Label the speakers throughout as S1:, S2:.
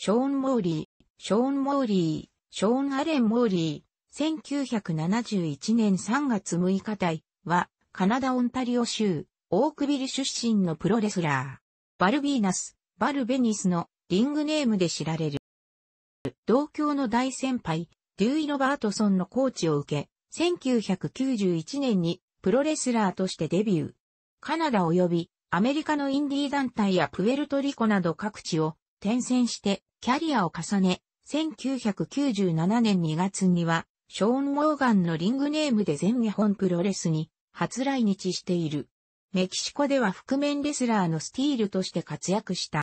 S1: ショーン・モーリー、ショーン・モーリー、ショーン・アレン・モーリー、1971年3月6日台は、カナダ・オンタリオ州、オークビル出身のプロレスラー。バルビーナス、バルベニスのリングネームで知られる。同郷の大先輩、デューイ・ロバートソンのコーチを受け、1991年にプロレスラーとしてデビュー。カナダ及びアメリカのインディー団体やプエルトリコなど各地を転戦してキャリアを重ね、1997年2月には、ショーン・モーガンのリングネームで全日本プロレスに初来日している。メキシコでは覆面レスラーのスティールとして活躍した。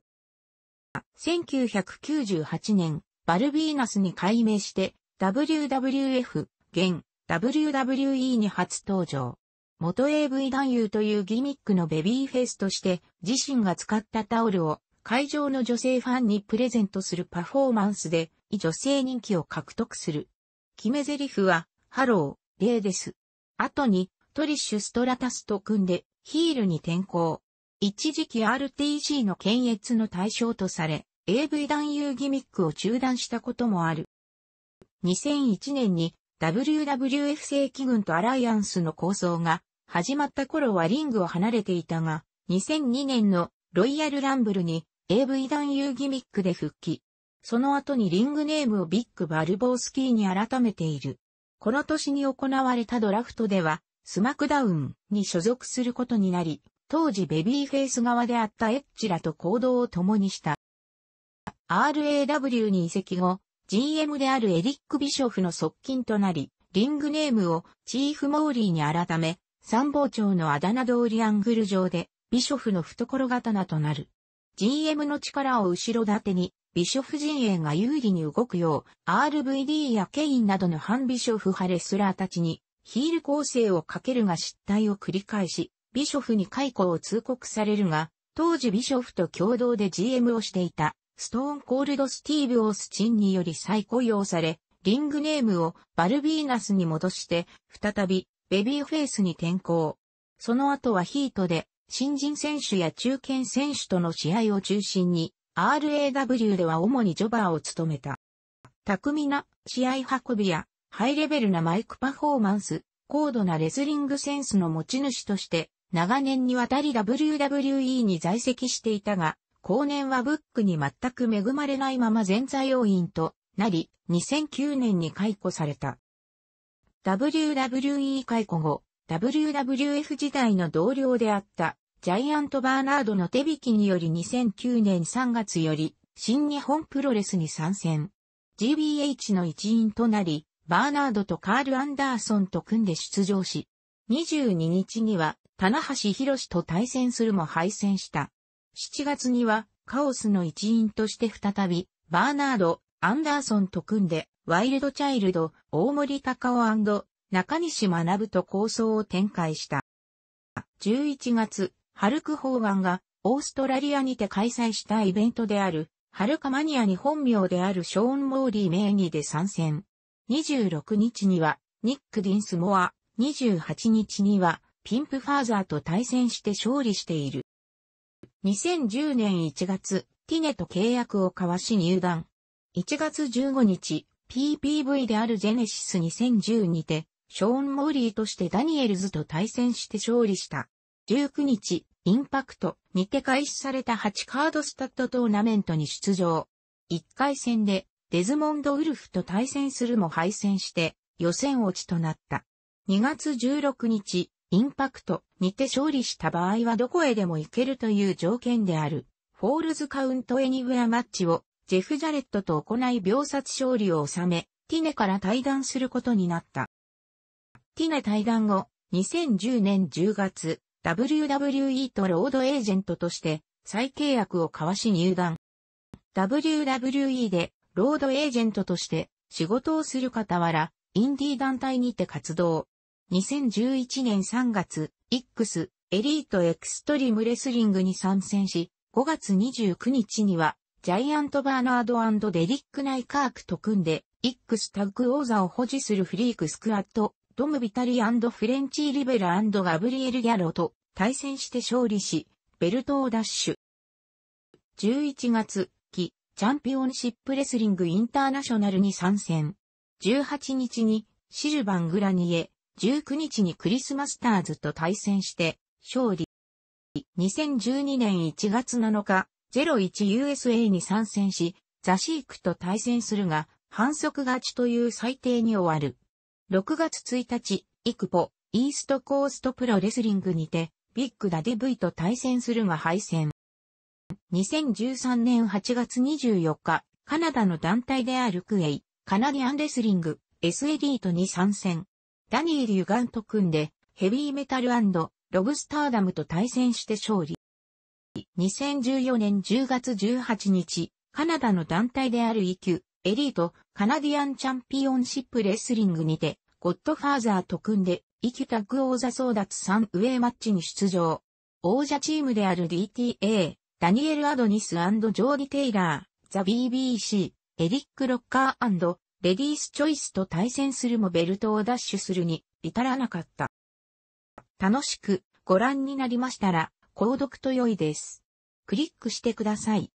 S1: 1998年、バルビーナスに改名して、WWF、現、WWE に初登場。元 AV 男優というギミックのベビーフェイスとして、自身が使ったタオルを会場の女性ファンにプレゼントするパフォーマンスで、女性人気を獲得する。決め台詞は、ハロー、レイです。後に、トリッシュ・ストラタスと組んで、ヒールに転向。一時期 r t g の検閲の対象とされ、AV 男優ギミックを中断したこともある。2001年に WWF 正規軍とアライアンスの構想が始まった頃はリングを離れていたが、2002年のロイヤルランブルに AV 男優ギミックで復帰。その後にリングネームをビッグ・バルボースキーに改めている。この年に行われたドラフトでは、スマクダウンに所属することになり、当時ベビーフェイス側であったエッチらと行動を共にした。RAW に移籍後、GM であるエリック・ビショフの側近となり、リングネームをチーフ・モーリーに改め、参謀長のあだ名通りアングル上で、ビショフの懐刀となる。GM の力を後ろ盾に、ビショフ陣営が有利に動くよう、RVD やケインなどの反ビショフ派レスラーたちに、ヒール構成をかけるが失態を繰り返し、ビショフに解雇を通告されるが、当時ビショフと共同で GM をしていた、ストーンコールドスティーブ・オースチンにより再雇用され、リングネームをバルビーナスに戻して、再びベビーフェイスに転向。その後はヒートで新人選手や中堅選手との試合を中心に、RAW では主にジョバーを務めた。巧みな試合運びや、ハイレベルなマイクパフォーマンス、高度なレスリングセンスの持ち主として、長年にわたり WWE に在籍していたが、後年はブックに全く恵まれないまま全在要員となり、2009年に解雇された。WWE 解雇後、WWF 時代の同僚であったジャイアント・バーナードの手引きにより2009年3月より新日本プロレスに参戦。GBH の一員となり、バーナードとカール・アンダーソンと組んで出場し、22日には、棚橋博と対戦するも敗戦した。7月には、カオスの一員として再び、バーナード、アンダーソンと組んで、ワイルドチャイルド、大森隆夫中西学と構想を展開した。11月、ハルク・ホーガンがオーストラリアにて開催したイベントである、ハルカマニアに本名であるショーン・モーリー名義で参戦。26日には、ニック・ディンスモア、28日には、ピンプ・ファーザーと対戦して勝利している。2010年1月、ティネと契約を交わし入団。1月15日、PPV であるジェネシス2010にて、ショーン・モーリーとしてダニエルズと対戦して勝利した。19日、インパクトにて開始された8カードスタッドトーナメントに出場。1回戦でデズモンド・ウルフと対戦するも敗戦して予選落ちとなった。2月16日、インパクトにて勝利した場合はどこへでも行けるという条件である、フォールズカウントエニウェアマッチをジェフ・ジャレットと行い秒殺勝利を収め、ティネから退団することになった。ティナ対談後、2010年10月、WWE とロードエージェントとして再契約を交わし入団。WWE でロードエージェントとして仕事をする傍ら、インディー団体にて活動。2011年3月、X、エリートエクストリームレスリングに参戦し、5月29日には、ジャイアント・バーナードデリック・ナイカークと組んで、X タッグ王座を保持するフリークスクワットドム・ビタリフレンチー・リベラガブリエル・ギャロと対戦して勝利し、ベルトを奪取。11月、期、チャンピオンシップレスリングインターナショナルに参戦。18日に、シルバン・グラニエ、19日にクリスマスターズと対戦して、勝利。2012年1月7日、01USA に参戦し、ザシークと対戦するが、反則勝ちという最低に終わる。6月1日、イクポ、イーストコーストプロレスリングにて、ビッグダディ V と対戦するが敗戦。2013年8月24日、カナダの団体であるクエイ、カナディアンレスリング、S エリートに参戦。ダニエル・ユガンと組んで、ヘビーメタルロブスターダムと対戦して勝利。2014年10月18日、カナダの団体である EQ、エリート、カナディアンチャンピオンシップレスリングにて、ゴッドファーザーと組んで、イキタッグ王座争奪3ウェイマッチに出場。王者チームである DTA、ダニエル・アドニスジョーディ・テイラー、ザ・ BBC、エリック・ロッカーレディース・チョイスと対戦するもベルトを奪取するに至らなかった。楽しくご覧になりましたら、購読と良いです。クリックしてください。